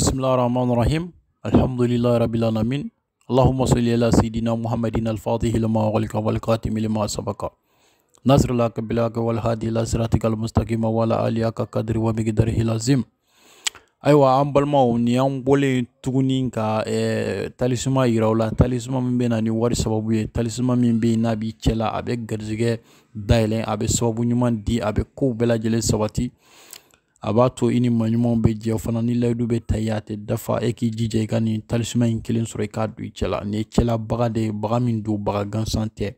Bismillahirrahmanirrahim. Alhamdulillah Rabbil Alamin. Allahumma salli ala Sayyidina Muhammadin al-Fatihi lima ghalika wal qatimi lima sabaka. Nasr laka bilaka wal hadi ila siratika al-mustaqima wa ala aliyaka qadri wa migdarihi lazim. Aywa an balimaw ni an bɔlen tuguni ka eh, talisuma yira la talisuma min bɛ na ni wari sababu ye talisuma min bɛ yen n'a b'i cɛla a bɛ garijɛgɛ dayɛlɛ a bɛ sababu ɲuman di a bɛ kow bɛɛ lajɛlen sabati a b'a to i ni maɲumanw bɛ jɛ fana ni layidu bɛ ta i a tɛ dafa e k'i jija i ka nin talisuma in kelen sɔrɔ i k'a don i cɛla nin ye cɛla baga de ye baga min don baga gansan tɛ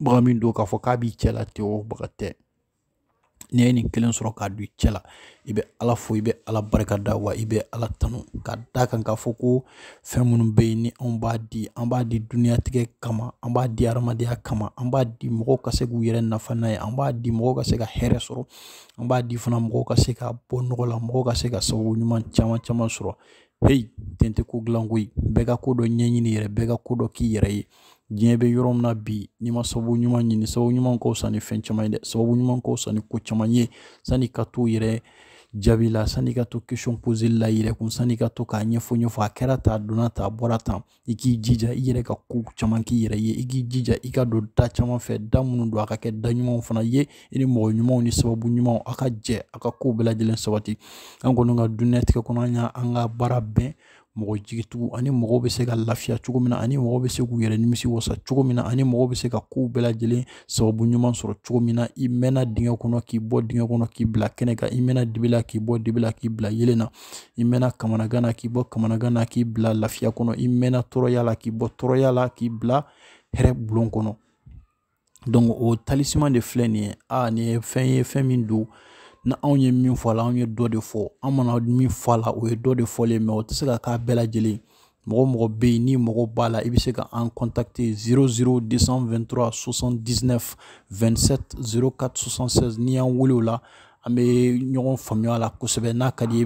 baga min don k'a fɔ k'a b'i cɛla ten o baga tɛ n'i ye kelen sɔrɔ k'a don i cɛ la i bɛ ala fo i bɛ ala barikada wa i bɛ ala tanu ka d'a kan k'a fɔ ko fɛn minnu bɛ yen ni anw b'a di an b'a di diɲɛlatigɛ kama an b'a di adamadenya kama an b'a di mɔgɔw ka se k'u yɛrɛ nafa n'a ye an b'a di mɔgɔw ka se ka hɛrɛ sɔrɔ an b'a di fana mɔgɔw ka se ka bɔ nɔgɔ la mɔgɔw ka se ka sababu ɲuman caman caman sɔrɔ heyi ten ko dilan koyi bɛɛ ka ko dɔ ɲɛɲini yɛrɛ bɛɛ ka ko dɔ k'i yɛrɛ ye diɲɛ bɛ yɔrɔ min na bi n'i ma sababu ɲuman ɲini sababu ɲuman ka fisa ni fɛn caman ye dɛ sababu ɲuman ka fisa ni ko caman ye sani ka t'u yɛrɛ jaabi la sani ka to question poseli la i yɛrɛ kun sani ka to k'a ɲɛfɔ ɲɛfɔ a kɛra tan a donna tan a bɔra tan i k'i jija i yɛrɛ ka ko caman k'i yɛrɛ ye i k'i jija i ka don da caman fɛ da minnu don a ka kɛ da ɲumanw fana ye i ni mɔgɔ ɲumanw ni sababu ɲumanw a ka jɛ a ka kow bɛɛ lajɛlen sabati an kɔni ka dunuya tigɛ kɔnɔ an y'an ka baara bɛn mɔgɔ jigitugu ani mɔgɔw bɛ se ka lafiya cogo min na ani mɔgɔw bɛ se k'u yɛrɛ nimisi wasa cogo min na ani mɔgɔw bɛ se ka kow bɛɛ lajɛlen sababu ɲuman sɔrɔ cogo min na i mɛnna dingɛ kɔnɔ k'i bɔ dingɛ kɔnɔ k'i bila kɛnɛ kan i mɛnna dibi la k'i bɔ dibi la k'i bila yelen na i mɛnna kamanagan na k'i bɔ kamanagan na k'i bila lafiya kɔnɔ i mɛnna tɔɔrɔya la k'i bɔ tɔɔrɔya la k'i bila hɛrɛ bulon kɔnɔ o talisman de filɛ nin ye a nin ye fɛn ye fɛn min don Na anw ye min fɔ a la anw ye dɔ de fɔ an mana min fɔ a la o de fɔlen ye o tɛ se ka k'a bɛɛ lajɛlen mɔgɔ mɔgɔ ni b'a la i bɛ se ka 00 n'i la an a la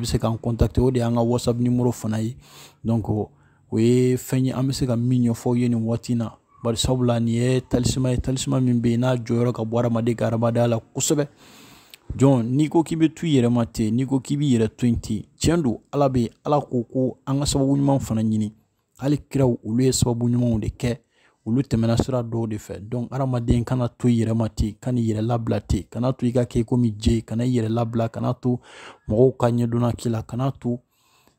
se de ka whatsapp nimoro fana ye o ye fɛn ye an bɛ se ka min sabula nin ye min bɛ n'a jɔyɔrɔ ka bɔ la jɔn n'i ko k'i bɛ to i yɛrɛ ma ten n'i ko k'i b'i yɛrɛ to yen ten tiɲɛ don ala bɛ ala ko ko an ka sababu ɲuman fana ɲini hali kiraw olu ye sababu ɲumanw de kɛ olu tɛmɛna sira dɔw de fɛ donc hadamaden kana to i yɛrɛ ma ten ka n'i yɛrɛ labila ten kana to i ka kɛ komi je kana i yɛrɛ labila kana to mɔgɔw ka ɲɛdɔnna k'i la kana to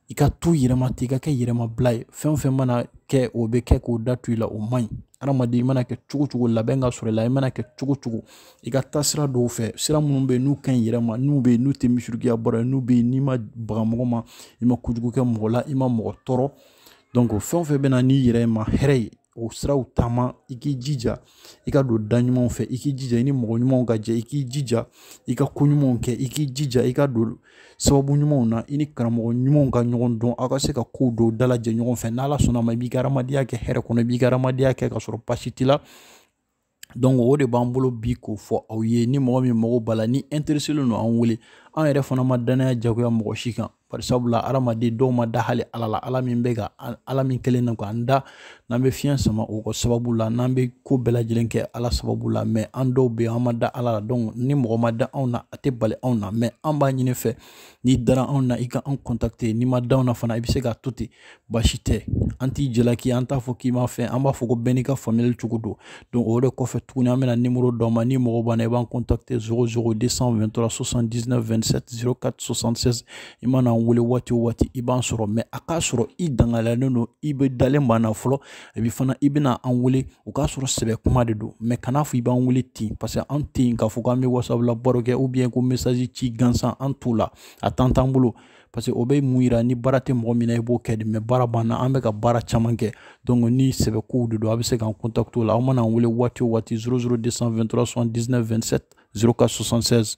i ka tu yɛrɛma ten i ka kɛ yɛrɛmabila ye fɛn o fɛn mana kɛ o bɛ kɛ k'o da i la o man ɲi hadamaden i mana kɛ cogo cogo labɛn ka sɔrɔ i la i mana kɛ cogo cogo i ka taa sira dɔw fɛ sira minnu bɛ yen n'u ka ɲi yɛrɛ ma n'u bɛ yen n'u tɛ misirikiya bɔra n'u bɛ yen n'i ma baga mɔgɔ ma i ma kojugu kɛ mɔgɔ la i ma mɔgɔ tɔɔrɔ fɛn o fɛn bɛ na n'i yɛrɛ ma hɛrɛ ye usra utama iki jija ika do danyu da fe iki jija ini ni mɔgɔ ɲumanw ka iki jija ika kunyu ko ke iki jija na ini kra karamɔgɔ nyu ka ga dɔn aw aka se ka dala je dalajɛ fe na n'ala sona ma b'i ka hadamadenya kɛ hɛrɛ kɔnɔ i b'i ka dia ke ka sɔrɔ pasitila donc o de bambulo bi k'o fo ni mo mi mo an wole an fana ma danaya jagoya mɔgɔ mo shikan barisabula hadamaden dɔw ma da hali ala la ala min bɛ ka ala min kelen na k'an da n'an bɛ fiɲɛ sama o ka sababu la n'an bɛ ko bɛɛ lajɛlen kɛ ala sababu la mɛ an dɔw bɛ an ma da ala la dɔnku ni mɔgɔ ma da anw na a tɛ bali anw na mɛ an b'a ɲini fɛ n'i dara anw na i ka kɔntakite n'i ma d'anw na fana i bɛ se k'a to ten baasi tɛ an t'i jalaki an t'a fɔ k'i ma fait an b'a fɔ ko bɛɛ n'i ka faamuyali cogo don donc o de kɔfɛ tuguni an bɛna nimoro dɔ ma ni mɔgɔ b'an na i b'an kɔntakite 00 223 79 27 04 76 i mana b'an wele waati o waati i b'an sɔrɔ mɛ a k'a sɔrɔ i dangaliyalen don i bɛ dalen b'an na fɔlɔ a bi fana i bɛna an wele o k'a sɔrɔ sɛbɛ kuma de don mɛ kana fɔ i b'an wele ten parce que an tɛ yen k'a fɔ k'an bɛ wasabula baro kɛ ubiyɛn ko mesazi ci gansan an t'o la a t'an t'an bolo parce que o bɛ mun yira ni baara tɛ mɔgɔ min na i b'o kɛ de mɛ baara banna an bɛ ka baara caman kɛ donc ni sɛbɛkow de don a bɛ se k'an contact o la aw mana an wele waati o waati 00 223 79 27 04 76